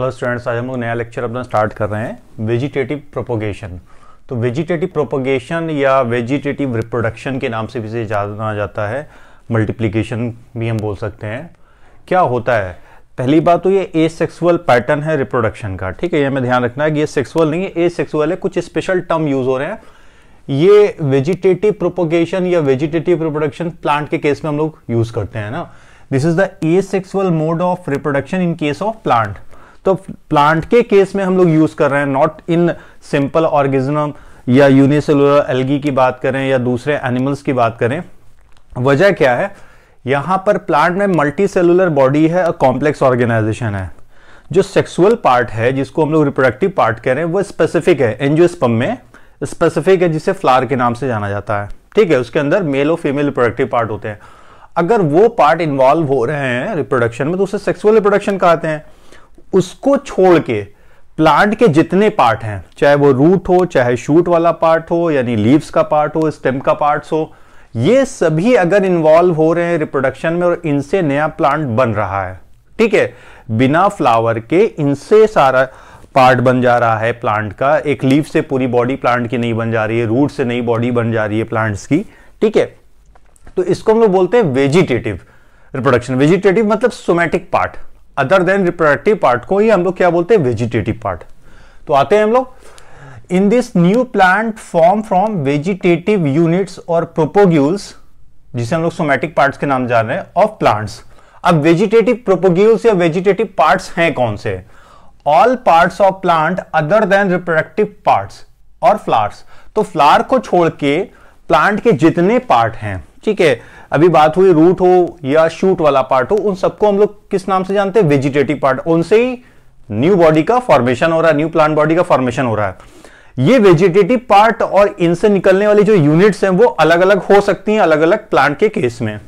hello students आज हम लोग नया लेक्चर अपना स्टार्ट कर रहे हैं वेजिटेटिव प्रोपोगेशन तो वेजिटेटिव प्रोपोगेशन या वेजिटेटिव रिप्रोडक्शन के नाम से भी इसे जाना जाता है मल्टीप्लिकेशन भी हम बोल सकते हैं क्या होता है पहली बात तो ये ए सेक्सुअल पैटर्न है रिप्रोडक्शन का ठीक है ये हमें ध्यान रखना है कि ये सेक्सुअल नहीं है ए सेक्सुअल है कुछ स्पेशल टर्म यूज हो रहे हैं ये वेजिटेटिव प्रोपोगेशन या वेजिटेटिव रिप्रोडक्शन प्लांट के केस में हम लोग यूज करते हैं ना this is the asexual mode of reproduction in case of plant तो प्लांट के केस में हम लोग यूज कर रहे हैं नॉट इन सिंपल ऑर्गेजनम या यूनिसेलुलर एल्गी की बात करें या दूसरे एनिमल्स की बात करें वजह क्या है यहां पर प्लांट में मल्टी सेलुलर बॉडी है और कॉम्प्लेक्स ऑर्गेनाइजेशन है जो सेक्सुअल पार्ट है जिसको हम लोग रिप्रोडक्टिव पार्ट कह रहे हैं वो स्पेसिफिक है एनजियोस्पम में स्पेसिफिक है जिसे फ्लावर के नाम से जाना जाता है ठीक है उसके अंदर मेल और फीमेल रिप्रोडक्टिव पार्ट होते हैं अगर वो पार्ट इन्वॉल्व हो रहे हैं रिप्रोडक्शन में तो उसे सेक्सुअल रिप्रोडक्शन कहते हैं उसको छोड़ के प्लांट के जितने पार्ट हैं चाहे वो रूट हो चाहे शूट वाला पार्ट हो यानी लीव्स का पार्ट हो स्टेम का पार्ट हो ये सभी अगर इन्वॉल्व हो रहे हैं रिप्रोडक्शन में और इनसे नया प्लांट बन रहा है ठीक है बिना फ्लावर के इनसे सारा पार्ट बन जा रहा है प्लांट का एक लीव से पूरी बॉडी प्लांट की नहीं बन जा रही है रूट से नई बॉडी बन जा रही है प्लांट्स की ठीक है तो इसको हम लोग बोलते हैं वेजिटेटिव रिप्रोडक्शन वेजिटेटिव मतलब somatic part other than reproductive part को ही हम लोग क्या बोलते हैं वेजिटेटिव पार्ट तो आते हैं हम लोग in this new plant form from vegetative units और प्रोपोग्यूल्स जिसे हम लोग सोमेटिक पार्ट्स के नाम जान रहे हैं ऑफ प्लांट्स अब वेजिटेटिव प्रोपोग्यूल्स या वेजिटेटिव पार्ट्स हैं कौन से all parts of plant other than reproductive parts और फ्लावर्स तो फ्लावर को छोड़ के प्लांट के जितने पार्ट हैं ठीक है अभी बात हुई रूट हो या शूट वाला पार्ट हो उन सबको हम लोग किस नाम से जानते हैं वेजिटेटिव पार्ट उनसे ही न्यू बॉडी का फॉर्मेशन हो रहा है न्यू प्लांट बॉडी का फॉर्मेशन हो रहा है ये वेजिटेटिव पार्ट और इनसे निकलने वाली जो यूनिट्स हैं वो अलग अलग हो सकती हैं अलग अलग प्लांट के केस में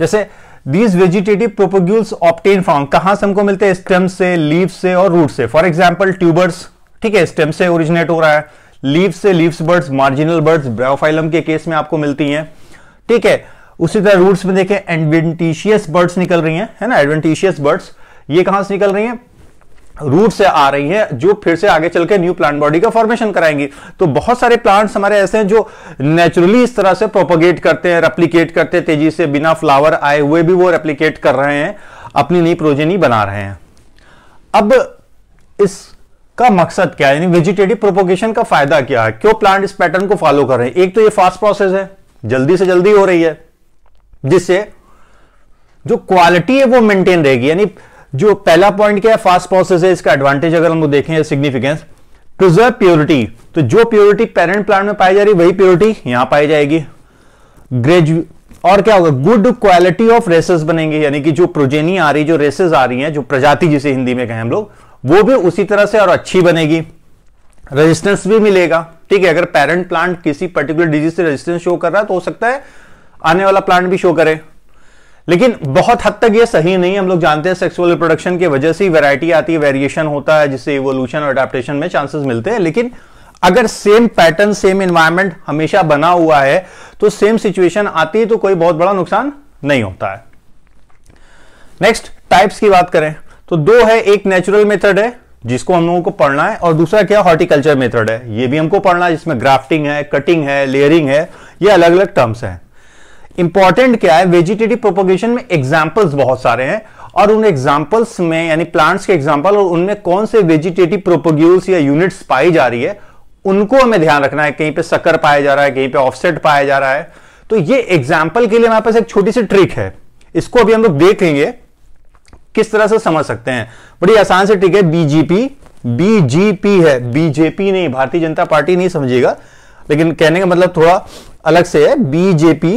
जैसे these vegetative propagules obtained from कहां से हमको मिलते हैं स्टेम से लीव से और रूट से फॉर एग्जाम्पल ट्यूबर्स ठीक है स्टेम से ओरिजिनेट हो रहा है लीव से leaves buds marginal buds bryophyllum के केस में आपको मिलती हैं ठीक है उसी तरह रूट्स में देखें एडवेंटिशियस बर्ड्स निकल रही हैं है ना एडवेंटिशियस बर्ड्स ये कहां से निकल रही हैं रूट से आ रही है जो फिर से आगे चलकर न्यू प्लांट बॉडी का फॉर्मेशन कराएंगी तो बहुत सारे प्लांट्स हमारे ऐसे हैं जो नेचुरली इस तरह से प्रोपोगेट करते हैं रेप्लीकेट करते हैं तेजी से बिना फ्लावर आए हुए भी वो रेप्लीकेट कर रहे हैं अपनी नई प्रोजेनी बना रहे हैं अब इसका मकसद क्या है यानी वेजिटेटिव प्रोपोगेशन का फायदा क्या है क्यों प्लांट इस पैटर्न को फॉलो कर रहे हैं एक तो ये फास्ट प्रोसेस है जल्दी से जल्दी हो रही है जिससे जो क्वालिटी है वो मेंटेन रहेगी यानी जो पहला पॉइंट क्या है फास्ट प्रोसेस है इसका एडवांटेज अगर हम देखें सिग्निफिकेंस प्रिजर्व प्योरिटी तो जो प्योरिटी पेरेंट प्लांट में पाई जा रही वही प्योरिटी यहां पाई जाएगी ग्रेजु और क्या होगा गुड क्वालिटी ऑफ रेसेस बनेंगे यानी कि जो प्रोजेनी आ रही जो रेसेस आ रही हैं जो प्रजाति जिसे हिंदी में कहें हम लोग वो भी उसी तरह से और अच्छी बनेगी रेजिस्टेंस भी मिलेगा ठीक है अगर पेरेंट प्लांट किसी पर्टिकुलर डिजीज से रेजिस्टेंस शो कर रहा है तो हो सकता है आने वाला प्लांट भी शो करे लेकिन बहुत हद तक ये सही नहीं हम लोग जानते हैं सेक्सुअल रिप्रोडक्शन की वजह से ही वेराइटी आती है वेरिएशन होता है जिससे इवोल्यूशन और अडेप्टेशन में चांसेस मिलते हैं लेकिन अगर सेम पैटर्न सेम इन्वायरमेंट हमेशा बना हुआ है तो सेम सिचुएशन आती है तो कोई बहुत बड़ा नुकसान नहीं होता है नेक्स्ट टाइप्स की बात करें तो दो है एक नेचुरल मेथड है जिसको हम लोगों को पढ़ना है और दूसरा क्या हॉर्टिकल्चर मेथड है ये भी हमको पढ़ना है जिसमें ग्राफ्टिंग है कटिंग है लेयरिंग है ये अलग अलग टर्म्स हैं इंपॉर्टेंट क्या है वेजिटेटिव प्रोपोगेशन में एग्जाम्पल्स बहुत सारे हैं और उन एग्जाम्पल्स में यानी प्लांट्स के एग्जाम्पल और उनमें कौन से वेजिटेटिव प्रोपोग्यूल्स या यूनिट्स पाई जा रही है उनको हमें ध्यान रखना है कहीं पे सक्कर पाया जा रहा है कहीं पे ऑफसेट पाया जा रहा है तो ये एग्जाम्पल के लिए हमारे पास एक छोटी सी ट्रिक है इसको अभी हम लोग देखेंगे किस तरह से समझ सकते हैं बड़ी आसान से ठीक है बीजेपी बीजेपी है बीजेपी नहीं भारतीय जनता पार्टी नहीं समझिएगा लेकिन कहने का मतलब थोड़ा अलग से है बीजेपी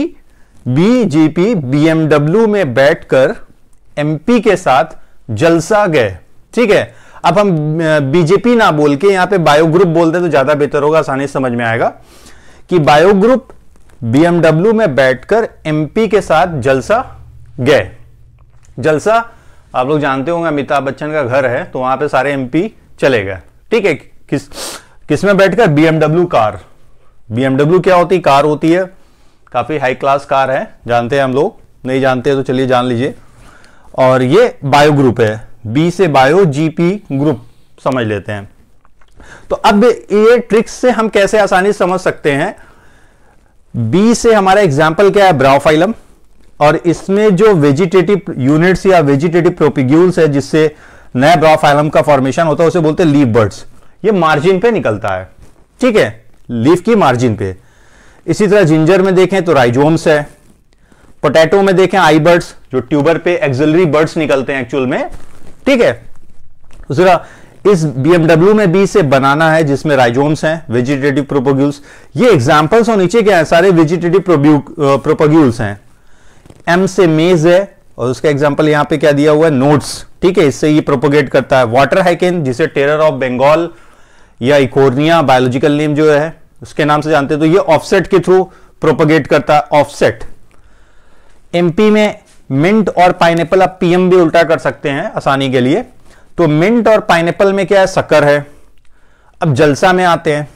बीजेपी बीएमडब्ल्यू में बैठकर एमपी के साथ जलसा गए ठीक है अब हम बीजेपी ना बोल के यहां पे बायो ग्रुप बोलते तो ज्यादा बेहतर होगा आसानी समझ में आएगा कि बायो ग्रुप बीएमडब्ल्यू में बैठकर एमपी के साथ जलसा गए जलसा आप लोग जानते होंगे अमिताभ बच्चन का घर है तो वहां पे सारे एमपी चले गए ठीक है किस किस में बैठकर बीएमडब्ल्यू कार बीएमडब्ल्यू क्या होती कार होती है काफी हाई क्लास कार है जानते हैं हम लोग नहीं जानते तो चलिए जान लीजिए और ये बायो ग्रुप है बी से बायो जीपी ग्रुप समझ लेते हैं तो अब ये ट्रिक्स से हम कैसे आसानी समझ सकते हैं बी से हमारा एग्जाम्पल क्या है ब्राउफाइलम और इसमें जो वेजिटेटिव यूनिट्स या वेजिटेटिव प्रोपिग्यूल्स है जिससे नया ब्रॉफाइलम का फॉर्मेशन होता है उसे बोलते हैं लीव बर्ड्स ये मार्जिन पे निकलता है ठीक है लीफ की मार्जिन पे इसी तरह जिंजर में देखें तो राइजोम्स है पोटैटो में देखें आई बर्ड्स जो ट्यूबर पे एक्सिलरी बर्ड्स निकलते हैं एक्चुअल में ठीक है जरा इस बीएमडब्ल्यू में बी से बनाना है जिसमें राइजोम्स हैं वेजिटेटिव प्रोपोग्यूल्स ये एग्जांपल्स और नीचे क्या है सारे वेजिटेटिव प्रोपोग्यूल्स हैं एम से मेज है और उसका एग्जाम्पल यहां पे क्या दिया हुआ है नोट्स ठीक है इससे ये प्रोपोगेट करता है वाटर हाइकिन जिसे टेरर ऑफ बंगाल या इकोर्निया बायोलॉजिकल नेम जो है उसके नाम से जानते हैं तो ये ऑफसेट के थ्रू प्रोपोगेट करता है ऑफसेट एमपी में मिंट और पाइनएप्पल आप पीएम भी उल्टा कर सकते हैं आसानी के लिए तो मिंट और पाइनएप्पल में क्या है सकर है अब जलसा में आते हैं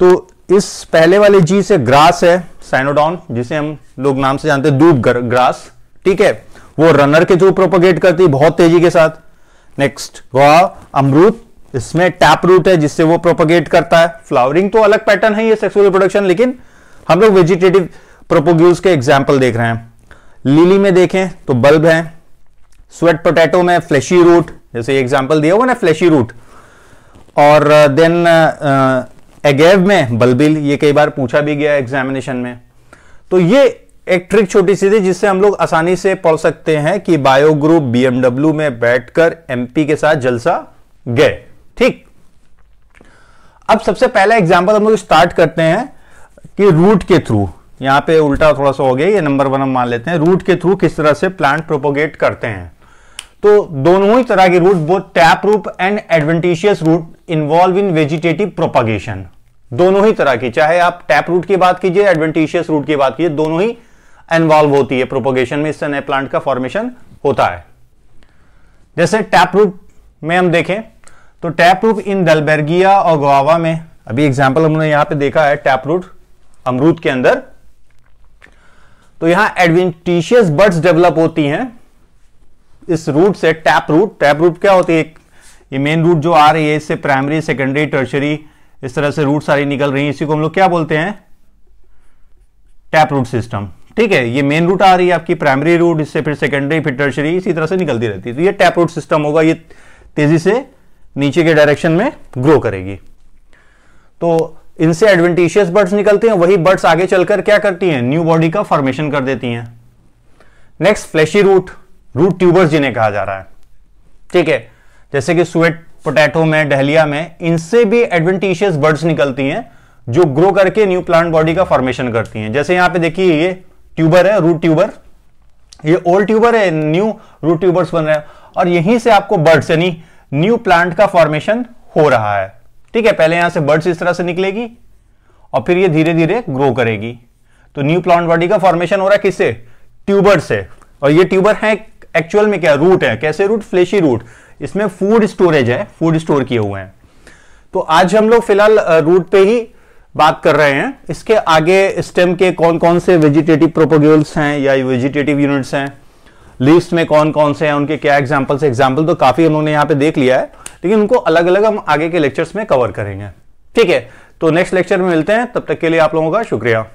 तो इस पहले वाले जी से ग्रास है साइनोडॉन जिसे हम लोग नाम से जानते हैं दूब ग्रास ठीक है वो रनर के थ्रू प्रोपोगेट करती है बहुत तेजी के साथ नेक्स्ट वह अमरूद इसमें टैप रूट है जिससे वो प्रोपोगेट करता है फ्लावरिंग तो अलग पैटर्न है ये सेक्सुअल रिप्रोडक्शन लेकिन हम लोग वेजिटेटिव प्रोपोग्यूज के एग्जाम्पल देख रहे हैं लिली में देखें तो बल्ब है स्वेट पोटैटो में फ्लैशी रूट जैसे एग्जाम्पल दिया हुआ ना फ्लैशी रूट और then uh, agave uh, uh, में बल्बिल ये कई बार पूछा भी गया एग्जामिनेशन में तो ये एक ट्रिक छोटी सी थी जिससे हम लोग आसानी से पढ़ सकते हैं कि बायो ग्रुप बीएमडब्ल्यू में बैठकर एमपी के साथ जलसा गए ठीक अब सबसे पहला एग्जाम्पल हम लोग स्टार्ट करते हैं कि रूट के थ्रू यहां पे उल्टा थोड़ा सा हो गया ये नंबर वन हम मान लेते हैं रूट के थ्रू किस तरह से प्लांट प्रोपोगेट करते हैं तो दोनों ही तरह के root both tap root and adventitious root involve in vegetative propagation दोनों ही तरह की चाहे आप टैप रूट की बात कीजिए एडवेंटिशियस रूट की बात कीजिए दोनों ही इन्वॉल्व होती है प्रोपोगेशन में इससे नए प्लांट का फॉर्मेशन होता है जैसे टैप रूट में हम देखें तो टैप रूट इन दलबर्गिया और गोवा में अभी एग्जाम्पल हमने यहां पे देखा है टैप रूट अमरूद के अंदर तो यहां एडवेंटिशियस बर्ड्स डेवलप होती हैं इस रूट से टैप रूट टैप रूट क्या होती है ये मेन रूट जो आ रही है इससे प्राइमरी सेकेंडरी टर्शरी इस तरह से रूट सारी निकल रही है इसी को हम लोग क्या बोलते हैं टैप रूट सिस्टम ठीक है ये मेन रूट आ रही है आपकी प्राइमरी रूट इससे फिर सेकेंडरी फिर टर्शरी इसी तरह से निकलती रहती है तो ये टैप रूट सिस्टम होगा ये तेजी से नीचे के डायरेक्शन में ग्रो करेगी तो इनसे एडवेंटिशियस बर्ड्स निकलते हैं वही बर्ड्स आगे चलकर क्या करती हैं न्यू बॉडी का फॉर्मेशन कर देती हैं next fleshy root root tubers जिन्हें कहा जा रहा है ठीक है जैसे कि स्वेट पोटैटो में डहलिया में इनसे भी एडवेंटिशियस बर्ड्स निकलती हैं जो ग्रो करके न्यू प्लांट बॉडी का फॉर्मेशन करती हैं जैसे यहां पे देखिए ये ट्यूबर है रूट ट्यूबर ये ओल्ड ट्यूबर है न्यू रूट ट्यूबर्स बन रहे हैं और यहीं से आपको बर्ड्स यानी न्यू प्लांट का फॉर्मेशन हो रहा है ठीक है पहले यहां से बर्ड्स इस तरह से निकलेगी और फिर ये धीरे धीरे ग्रो करेगी तो न्यू प्लांट बॉडी का फॉर्मेशन हो रहा है किससे ट्यूबर से और ये ट्यूबर है एक्चुअल में क्या रूट है कैसे रूट फ्लेशी रूट इसमें फूड स्टोरेज है फूड स्टोर किए हुए हैं तो आज हम लोग फिलहाल रूट पे ही बात कर रहे हैं इसके आगे स्टेम के कौन कौन से वेजिटेटिव प्रोपोग्यूल्स हैं या वेजिटेटिव यूनिट्स हैं लीव्स में कौन कौन से हैं उनके क्या एग्जाम्पल्स एग्जाम्पल तो काफी उन्होंने यहाँ पे देख लिया है लेकिन उनको अलग अलग हम आगे के लेक्चर्स में कवर करेंगे ठीक है तो नेक्स्ट लेक्चर में मिलते हैं तब तक के लिए आप लोगों का शुक्रिया